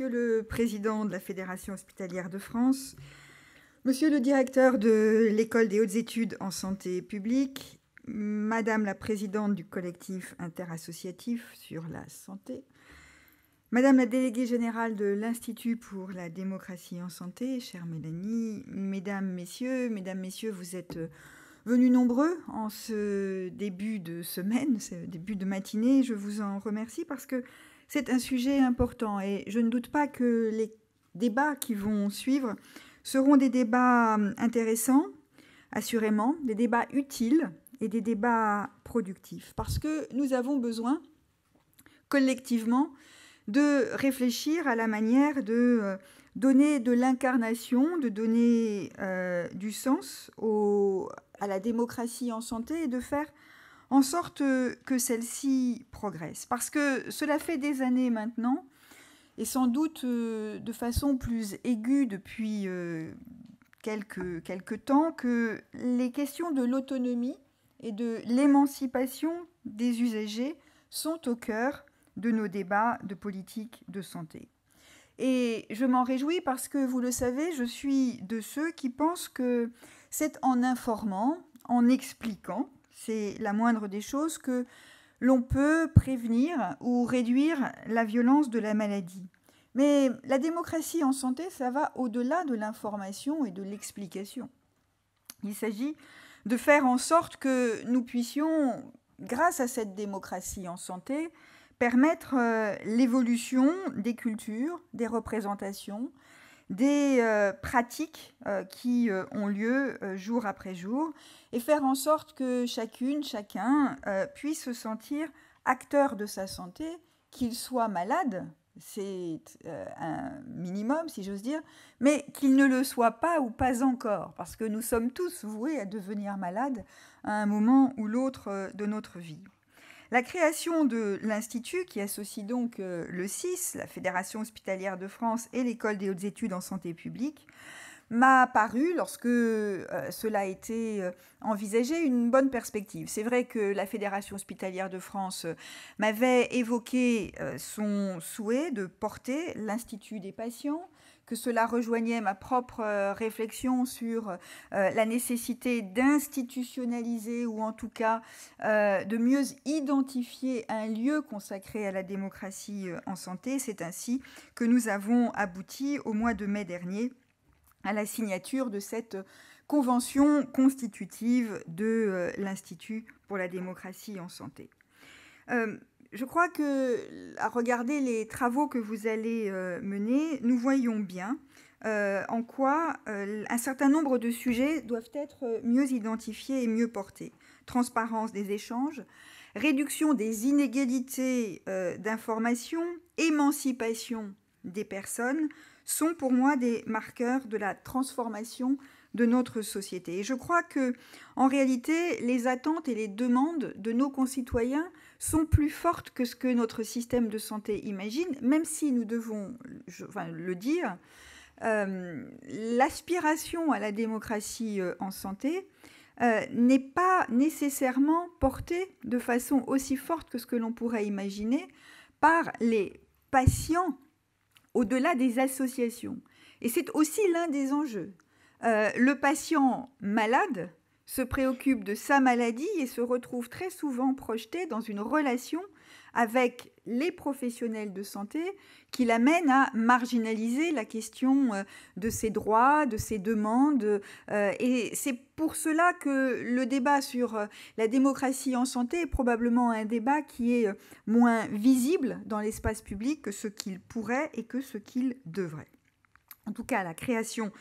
Monsieur le Président de la Fédération hospitalière de France, Monsieur le Directeur de l'École des hautes études en santé publique, Madame la Présidente du collectif interassociatif sur la santé, Madame la déléguée générale de l'Institut pour la démocratie en santé, chère Mélanie, Mesdames, Messieurs, Mesdames, Messieurs, vous êtes venus nombreux en ce début de semaine, ce début de matinée. Je vous en remercie parce que c'est un sujet important et je ne doute pas que les débats qui vont suivre seront des débats hum, intéressants, assurément, des débats utiles et des débats productifs, parce que nous avons besoin collectivement de réfléchir à la manière de euh, donner de l'incarnation, de donner euh, du sens à la démocratie en santé et de faire en sorte euh, que celle-ci progresse. Parce que cela fait des années maintenant, et sans doute euh, de façon plus aiguë depuis euh, quelques, quelques temps, que les questions de l'autonomie et de l'émancipation des usagers sont au cœur de nos débats de politique de santé. Et je m'en réjouis parce que, vous le savez, je suis de ceux qui pensent que c'est en informant, en expliquant, c'est la moindre des choses que l'on peut prévenir ou réduire la violence de la maladie. Mais la démocratie en santé, ça va au-delà de l'information et de l'explication. Il s'agit de faire en sorte que nous puissions, grâce à cette démocratie en santé, permettre euh, l'évolution des cultures, des représentations, des euh, pratiques euh, qui euh, ont lieu jour après jour et faire en sorte que chacune, chacun puisse se sentir acteur de sa santé, qu'il soit malade, c'est un minimum si j'ose dire, mais qu'il ne le soit pas ou pas encore, parce que nous sommes tous voués à devenir malades à un moment ou l'autre de notre vie. La création de l'Institut, qui associe donc euh, le CIS, la Fédération hospitalière de France et l'École des hautes études en santé publique, m'a paru, lorsque euh, cela a été euh, envisagé, une bonne perspective. C'est vrai que la Fédération hospitalière de France m'avait évoqué son souhait de porter l'Institut des patients que cela rejoignait ma propre euh, réflexion sur euh, la nécessité d'institutionnaliser ou en tout cas euh, de mieux identifier un lieu consacré à la démocratie en santé. C'est ainsi que nous avons abouti au mois de mai dernier à la signature de cette convention constitutive de l'Institut pour la démocratie en santé je crois que, à regarder les travaux que vous allez euh, mener, nous voyons bien euh, en quoi euh, un certain nombre de sujets doivent être mieux identifiés et mieux portés. Transparence des échanges, réduction des inégalités d'information, émancipation des personnes sont pour moi des marqueurs de la transformation de notre société. Et je crois que, en réalité, les attentes et les demandes de nos concitoyens sont plus fortes que ce que notre système de santé imagine, même si nous devons le dire, euh, l'aspiration à la démocratie euh, en santé euh, n'est pas nécessairement portée de façon aussi forte que ce que l'on pourrait imaginer par les patients au-delà des associations. Et c'est aussi l'un des enjeux. Euh, le patient malade se préoccupe de sa maladie et se retrouve très souvent projeté dans une relation avec les professionnels de santé qui l'amène à marginaliser la question euh, de ses droits, de ses demandes. Euh, et c'est pour cela que le débat sur la démocratie en santé est probablement un débat qui est moins visible dans l'espace public que ce qu'il pourrait et que ce qu'il devrait. En tout cas, la création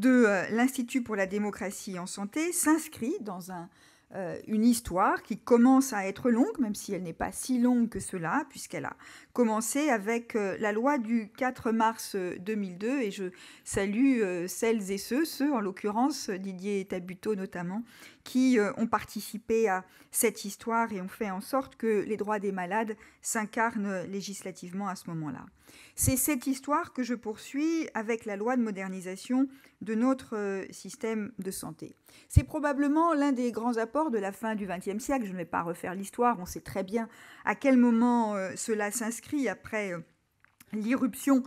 de euh, l'Institut pour la démocratie en santé s'inscrit dans euh, une histoire qui commence à être longue, même si elle n'est pas si longue que cela, puisqu'elle a commencé avec euh, la loi du 4 mars 2002, et je salue celles et ceux, ceux en l'occurrence Didier Tabuteau notamment, qui ont participé à cette histoire et ont fait en sorte que les droits des malades s'incarnent législativement à ce moment-là. C'est cette histoire que je poursuis avec la loi de modernisation de notre euh, système de santé. C'est probablement l'un des grands apports de la fin du XXe siècle. Je ne vais pas refaire l'histoire, on sait très bien à quel moment euh, cela s'inscrit après euh, l'irruption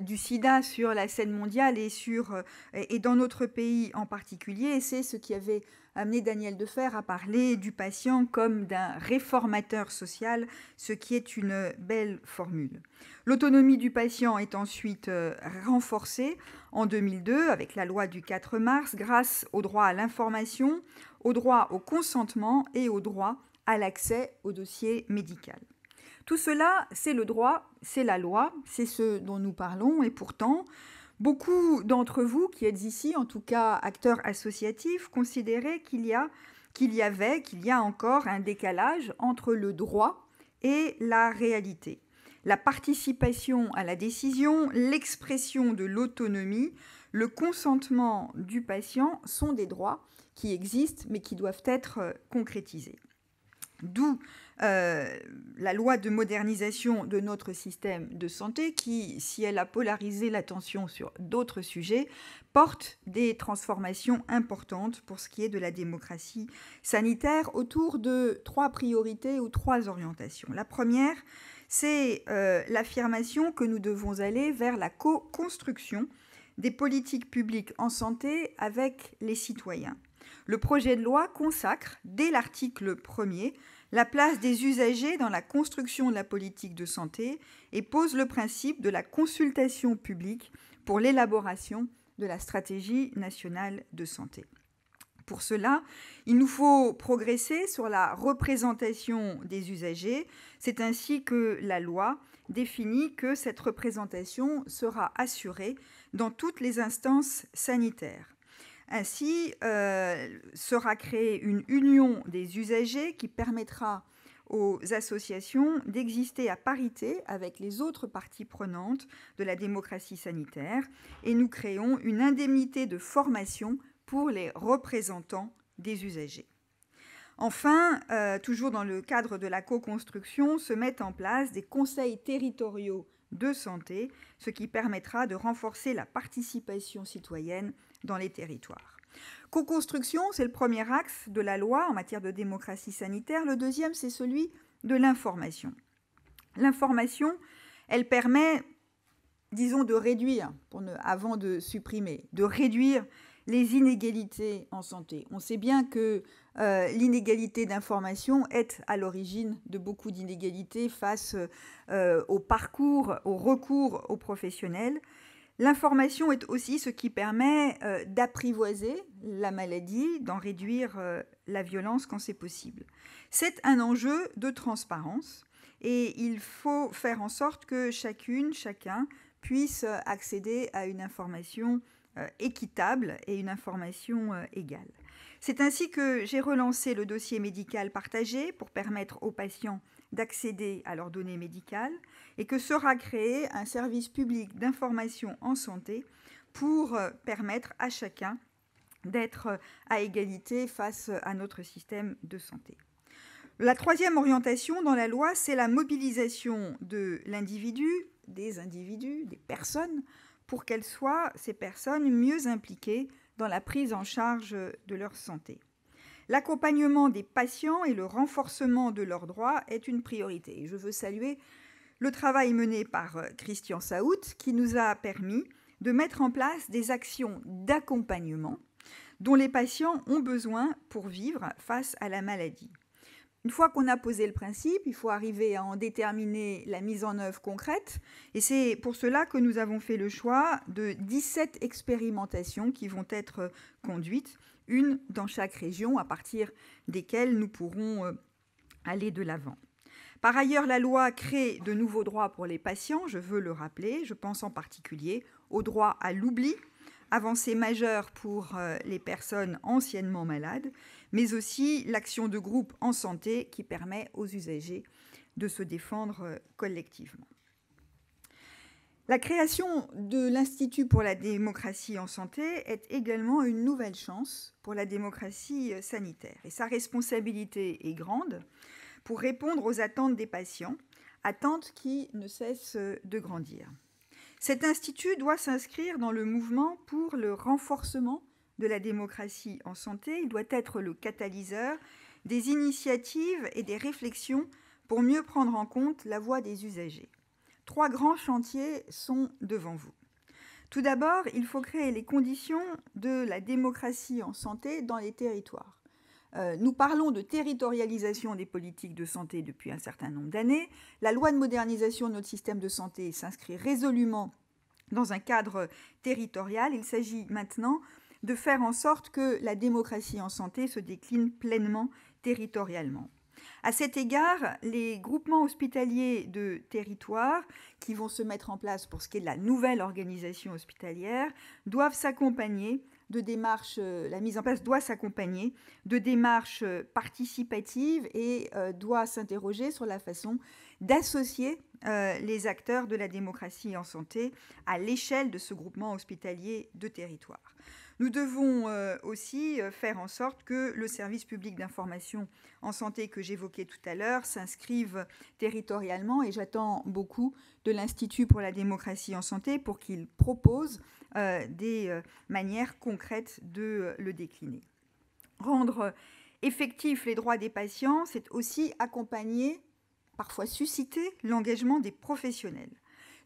du sida sur la scène mondiale et, sur, et dans notre pays en particulier. Et c'est ce qui avait amené Daniel Defer à parler du patient comme d'un réformateur social, ce qui est une belle formule. L'autonomie du patient est ensuite euh, renforcée en 2002 avec la loi du 4 mars grâce au droit à l'information, au droit au consentement et au droit à l'accès au dossier médical. Tout cela, c'est le droit, c'est la loi, c'est ce dont nous parlons, et pourtant, Beaucoup d'entre vous qui êtes ici, en tout cas acteurs associatifs, considérez qu'il y, qu'il y avait, qu'il y a encore un décalage entre le droit et la réalité. La participation à la décision, l'expression de l'autonomie, le consentement du patient sont des droits qui existent mais qui doivent être euh, concrétisés. D'où euh, la loi de modernisation de notre système de santé qui, si elle a polarisé l'attention sur d'autres sujets, porte des transformations importantes pour ce qui est de la démocratie sanitaire autour de trois priorités ou trois orientations. La première, c'est euh, l'affirmation que nous devons aller vers la co-construction des politiques publiques en santé avec les citoyens le projet de loi consacre, dès l'article 1er, la place des usagers dans la construction de la politique de santé et pose le principe de la consultation publique pour l'élaboration de la stratégie nationale de santé. Pour cela, il nous faut progresser sur la représentation des usagers. C'est ainsi que la loi définit que cette représentation sera assurée dans toutes les instances sanitaires. Ainsi, euh, sera créée une union des usagers qui permettra aux associations d'exister à parité avec les autres parties prenantes de la démocratie sanitaire et nous créons une indemnité de formation pour les représentants des usagers. Enfin, euh, toujours dans le cadre de la co-construction, se mettent en place des conseils territoriaux de santé, ce qui permettra de renforcer la participation citoyenne dans les territoires. Co-construction, c'est le premier axe de la loi en matière de démocratie sanitaire. Le deuxième, c'est celui de l'information. L'information, elle permet, disons, de réduire, avant de supprimer, de réduire les inégalités en santé. On sait bien que euh, l'inégalité d'information est à l'origine de beaucoup d'inégalités face euh, au parcours, au recours aux professionnels. L'information est aussi ce qui permet euh, d'apprivoiser la maladie, d'en réduire euh, la violence quand c'est possible. C'est un enjeu de transparence et il faut faire en sorte que chacune, chacun puisse accéder à une information euh, équitable et une information égale. C'est ainsi que j'ai relancé le dossier médical partagé pour permettre aux patients d'accéder à leurs données médicales et que sera créé un service public d'information en santé pour euh, permettre à chacun d'être euh, à égalité face euh, à notre système de santé. La troisième orientation dans la loi, c'est la mobilisation de l'individu, des individus, des personnes, pour qu'elles soient, ces personnes, mieux impliquées dans la prise en charge de leur santé. L'accompagnement des patients et le renforcement de leurs droits est une priorité. Je veux saluer le travail mené par euh, Christian Saout qui nous a permis de mettre en place des actions d'accompagnement dont les patients ont besoin pour vivre face à la maladie. Une fois qu'on a posé le principe, il faut arriver à en déterminer la mise en œuvre concrète. Et c'est pour cela que nous avons fait le choix de 17 expérimentations qui vont être euh, conduites, une dans chaque région, à partir desquelles nous pourrons euh, aller de l'avant. Par ailleurs, la loi crée de nouveaux droits pour les patients, je veux le rappeler, je pense en particulier au droit à l'oubli avancée majeure pour euh, les personnes anciennement malades, mais aussi l'action de groupe en santé qui permet aux usagers de se défendre euh, collectivement. La création de l'Institut pour la démocratie en santé est également une nouvelle chance pour la démocratie euh, sanitaire. Et sa responsabilité est grande pour répondre aux attentes des patients, attentes qui ne cessent de grandir. Cet institut doit s'inscrire dans le mouvement pour le renforcement de la démocratie en santé. Il doit être le catalyseur des initiatives et des réflexions pour mieux prendre en compte la voix des usagers. Trois grands chantiers sont devant vous. Tout d'abord, il faut créer les conditions de la démocratie en santé dans les territoires. Euh, nous parlons de territorialisation des politiques de santé depuis un certain nombre d'années. La loi de modernisation de notre système de santé s'inscrit résolument dans un cadre territorial. Il s'agit maintenant de faire en sorte que la démocratie en santé se décline pleinement territorialement. À cet égard, les groupements hospitaliers de territoire qui vont se mettre en place pour ce qui est de la nouvelle organisation hospitalière doivent s'accompagner de démarches, euh, la mise en place doit s'accompagner de démarches euh, participatives et euh, doivent s'interroger sur la façon d'associer les acteurs de la démocratie en santé à l'échelle de ce groupement hospitalier de territoire. Nous devons euh, aussi euh, faire en sorte que le service public d'information en santé que j'évoquais tout à l'heure s'inscrive territorialement et j'attends beaucoup de l'Institut pour la démocratie en santé pour qu'il propose euh, des manières concrètes de le décliner. Rendre effectifs les droits des patients, c'est aussi accompagner, parfois susciter l'engagement des professionnels.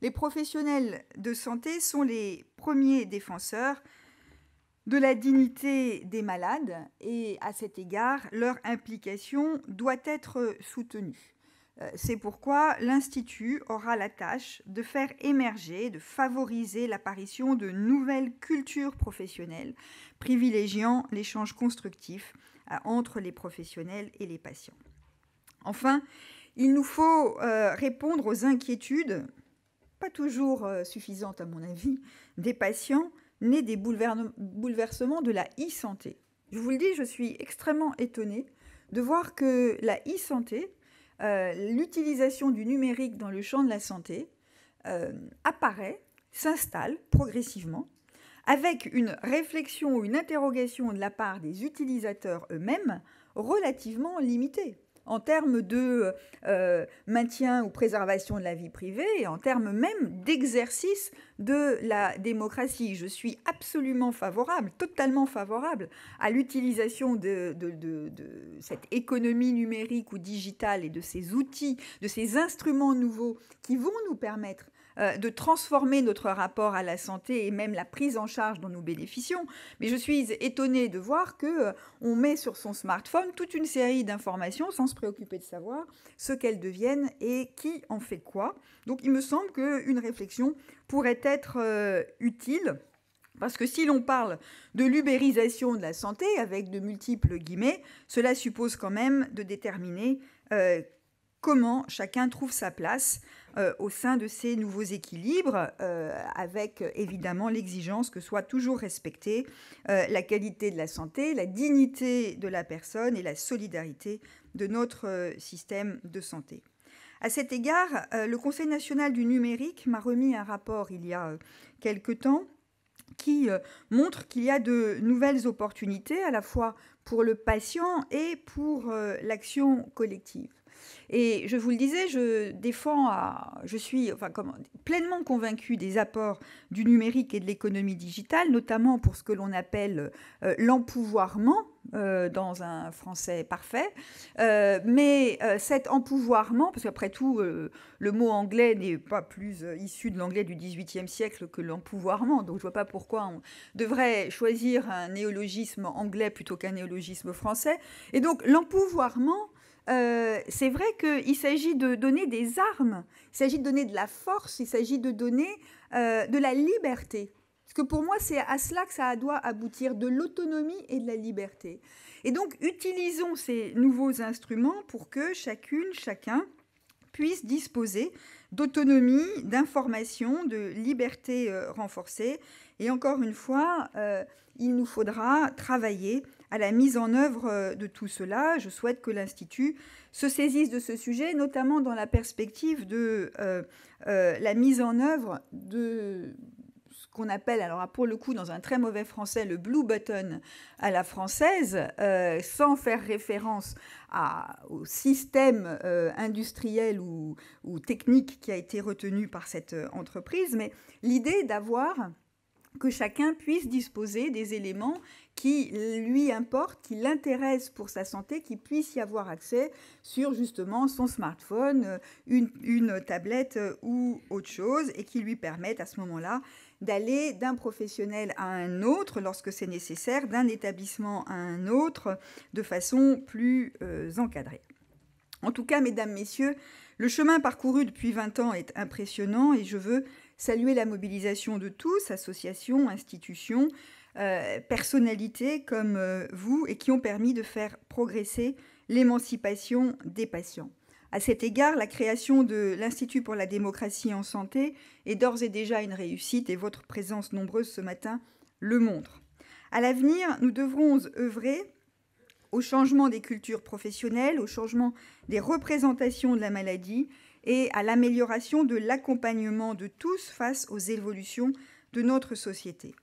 Les professionnels de santé sont les premiers défenseurs de la dignité des malades et à cet égard, leur implication doit être soutenue. Euh, c'est pourquoi l'Institut aura la tâche de faire émerger, de favoriser l'apparition de nouvelles cultures professionnelles, privilégiant l'échange constructif euh, entre les professionnels et les patients. Enfin, il nous faut euh, répondre aux inquiétudes, pas toujours suffisantes à mon avis, des patients née des bouleversements de la e-santé. Je vous le dis, je suis extrêmement étonnée de voir que la e-santé, euh, l'utilisation du numérique dans le champ de la santé, euh, apparaît, s'installe progressivement, avec une réflexion ou une interrogation de la part des utilisateurs eux-mêmes relativement limitée en termes de euh, maintien ou préservation de la vie privée et en termes même d'exercice de la démocratie. Je suis absolument favorable, totalement favorable à l'utilisation de, cette économie numérique ou digitale et de ces outils, de ces instruments nouveaux qui vont nous permettre euh, de transformer notre rapport à la santé et même la prise en charge dont nous bénéficions. Mais je suis étonnée de voir qu'on euh, met sur son smartphone toute une série d'informations sans se préoccuper de savoir ce qu'elles deviennent et qui en fait quoi. Donc il me semble qu'une réflexion pourrait être euh, utile. Parce que si l'on parle de l'ubérisation de la santé avec de multiples guillemets, cela suppose quand même de déterminer comment chacun trouve sa place euh, au sein de ces nouveaux équilibres, euh, avec évidemment l'exigence que soit toujours respectée euh, la qualité de la santé, la dignité de la personne et la solidarité de notre système de santé. À cet égard, le Conseil national du numérique m'a remis un rapport il y a quelque temps qui montre qu'il y a de nouvelles opportunités à la fois pour le patient et pour l'action collective. Et je vous le disais, je défends, à, je suis enfin, pleinement convaincue des apports du numérique et de l'économie digitale, notamment pour ce que l'on appelle l'empouvoirement l'empouvoirment. Euh, dans un français parfait. Euh, mais euh, cet empouvoirment, parce qu'après tout, le mot anglais n'est pas plus issu de l'anglais du XVIIIe siècle que l'empouvoirment, donc je ne vois pas pourquoi on devrait choisir un néologisme anglais plutôt qu'un néologisme français. Et donc l'empouvoirment, euh, c'est vrai qu'il s'agit de donner des armes, il s'agit de donner de la force, il s'agit de donner euh, de la liberté. Parce que pour moi, c'est à cela que ça doit aboutir, de l'autonomie et de la liberté. Et donc, utilisons ces nouveaux instruments pour que chacune, chacun puisse disposer d'autonomie, d'information, de liberté euh, renforcée. Et encore une fois, il nous faudra travailler à la mise en œuvre euh, de tout cela. Je souhaite que l'Institut se saisisse de ce sujet, notamment dans la perspective de euh, euh, la mise en œuvre de ce qu'on appelle, alors pour le coup dans un très mauvais français, le blue button à la française, sans faire référence au système industriel ou, ou, technique qui a été retenu par cette entreprise, mais l'idée d'avoir que chacun puisse disposer des éléments qui lui importent, qui l'intéressent pour sa santé, qui puisse y avoir accès sur justement son smartphone, euh, une, tablette euh, ou autre chose, et qui lui permettent à ce moment-là d'aller d'un professionnel à un autre lorsque c'est nécessaire, d'un établissement à un autre, de façon plus euh, encadrée. En tout cas, mesdames, messieurs, le chemin parcouru depuis 20 ans est impressionnant et je veux saluer la mobilisation de tous, associations, institutions, euh, personnalités comme euh, vous et qui ont permis de faire progresser l'émancipation des patients. À cet égard, la création de l'Institut pour la démocratie en santé est d'ores et déjà une réussite et votre présence nombreuse ce matin le montre. À l'avenir, nous devrons œuvrer au changement des cultures professionnelles, au changement des représentations de la maladie et à l'amélioration de l'accompagnement de tous face aux évolutions de notre société.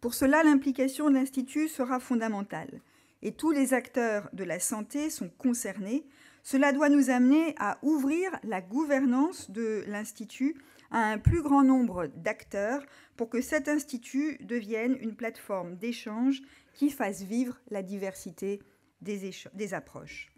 Pour cela, l'implication de l'Institut sera fondamentale et tous les acteurs de la santé sont concernés. Cela doit nous amener à ouvrir la gouvernance de l'Institut à un plus grand nombre d'acteurs pour que cet institut devienne une plateforme d'échange qui fasse vivre la diversité des, des approches.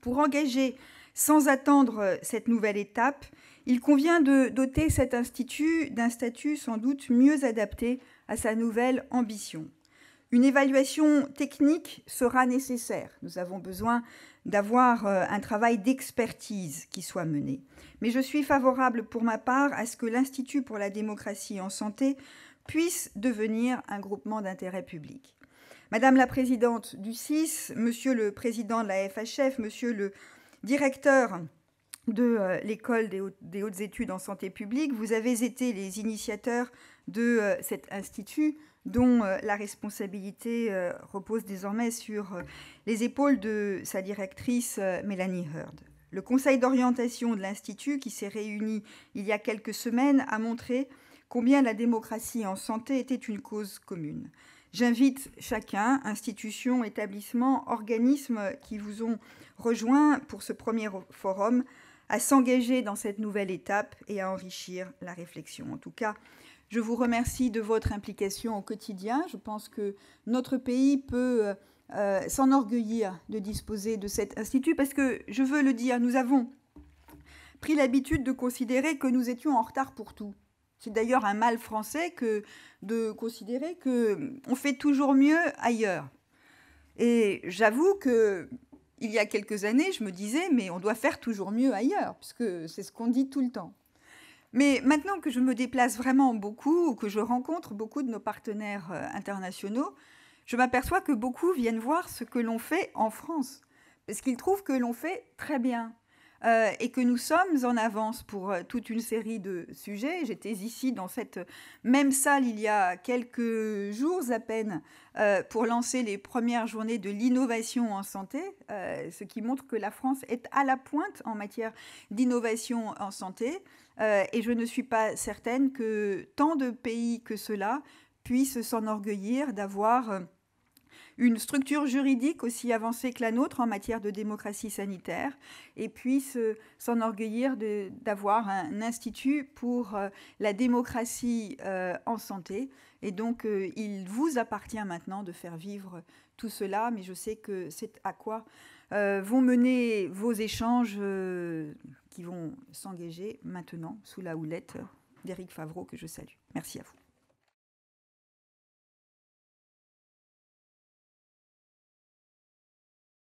Pour engager sans attendre euh, cette nouvelle étape, il convient de doter cet institut d'un statut sans doute mieux adapté à sa nouvelle ambition. Une évaluation technique sera nécessaire. Nous avons besoin d'avoir euh, un travail d'expertise qui soit mené. Mais je suis favorable pour ma part à ce que l'Institut pour la démocratie en santé puisse devenir un groupement d'intérêt public. Madame la présidente du CIS, monsieur le président de la FHF, monsieur le directeur de euh, l'école des, hautes études en santé publique, vous avez été les initiateurs de euh, cet institut dont euh, la responsabilité repose désormais sur les épaules de sa directrice Mélanie Heard. Le conseil d'orientation de l'Institut, qui s'est réuni il y a quelques semaines, a montré combien la démocratie en santé était une cause commune. J'invite chacun, institutions, établissements, organismes qui vous ont rejoint pour ce premier forum à s'engager dans cette nouvelle étape et à enrichir la réflexion. En tout cas, je vous remercie de votre implication au quotidien. Je pense que notre pays peut euh, s'enorgueillir de disposer de cet institut parce que, je veux le dire, nous avons pris l'habitude de considérer que nous étions en retard pour tout. C'est d'ailleurs un mal français que de considérer que hum, on fait toujours mieux ailleurs. Et j'avoue que il y a quelques années, je me disais mais on doit faire toujours mieux ailleurs puisque c'est ce qu'on dit tout le temps. Mais maintenant que je me déplace vraiment beaucoup ou que je rencontre beaucoup de nos partenaires euh, internationaux, je m'aperçois que beaucoup viennent voir ce que l'on fait en France parce qu'ils trouvent que l'on fait très bien. Euh, et que nous sommes en avance pour euh, toute une série de sujets. J'étais ici dans cette même salle il y a quelques jours à peine euh, pour lancer les premières journées de l'innovation en santé, ce qui montre que la France est à la pointe en matière d'innovation en santé. et je ne suis pas certaine que tant de pays que cela puissent s'enorgueillir d'avoir une structure juridique aussi avancée que la nôtre en matière de démocratie sanitaire, et puisse s'enorgueillir d'avoir un institut pour euh, la démocratie euh, en santé. Et donc, euh, il vous appartient maintenant de faire vivre tout cela, mais je sais que c'est à quoi vont mener vos échanges qui vont s'engager maintenant sous la houlette d'Éric Favreau, que je salue. Merci à vous.